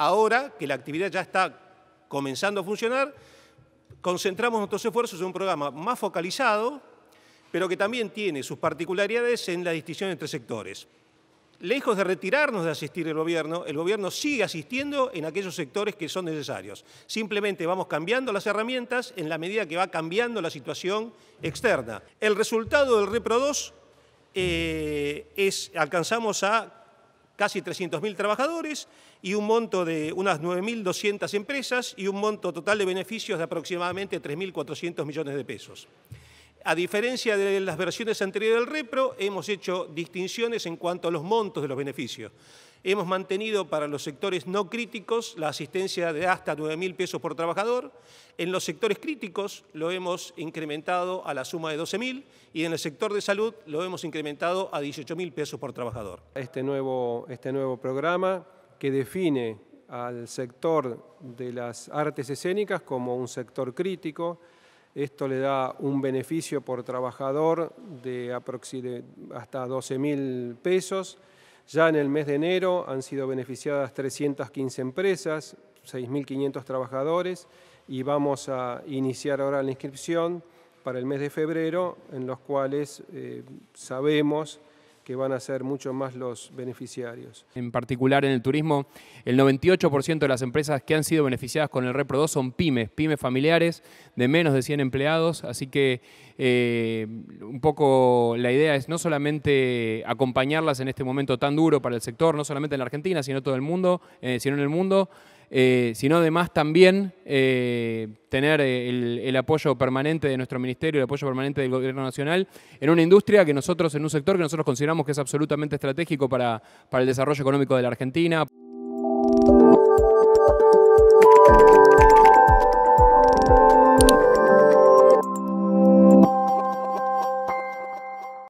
Ahora que la actividad ya está comenzando a funcionar, concentramos nuestros esfuerzos en un programa más focalizado, pero que también tiene sus particularidades en la distinción entre sectores. Lejos de retirarnos de asistir el gobierno, el gobierno sigue asistiendo en aquellos sectores que son necesarios. Simplemente vamos cambiando las herramientas en la medida que va cambiando la situación externa. El resultado del Repro 2 eh, es, alcanzamos a casi 300.000 trabajadores y un monto de unas 9.200 empresas y un monto total de beneficios de aproximadamente 3.400 millones de pesos. A diferencia de las versiones anteriores del repro, hemos hecho distinciones en cuanto a los montos de los beneficios. Hemos mantenido para los sectores no críticos la asistencia de hasta 9.000 pesos por trabajador. En los sectores críticos lo hemos incrementado a la suma de 12.000 y en el sector de salud lo hemos incrementado a 18.000 pesos por trabajador. Este nuevo, este nuevo programa que define al sector de las artes escénicas como un sector crítico, esto le da un beneficio por trabajador de hasta 12.000 pesos. Ya en el mes de enero han sido beneficiadas 315 empresas, 6.500 trabajadores y vamos a iniciar ahora la inscripción para el mes de febrero, en los cuales eh, sabemos que van a ser mucho más los beneficiarios. En particular en el turismo, el 98% de las empresas que han sido beneficiadas con el Repro 2 son pymes, pymes familiares de menos de 100 empleados, así que eh, un poco la idea es no solamente acompañarlas en este momento tan duro para el sector, no solamente en la Argentina, sino todo el mundo, eh, sino en el mundo, eh, sino además también eh, tener eh, el, apoyo permanente de nuestro ministerio, el apoyo permanente del gobierno nacional, en una industria que nosotros, en un sector que nosotros consideramos que es absolutamente estratégico para, para el desarrollo económico de la Argentina.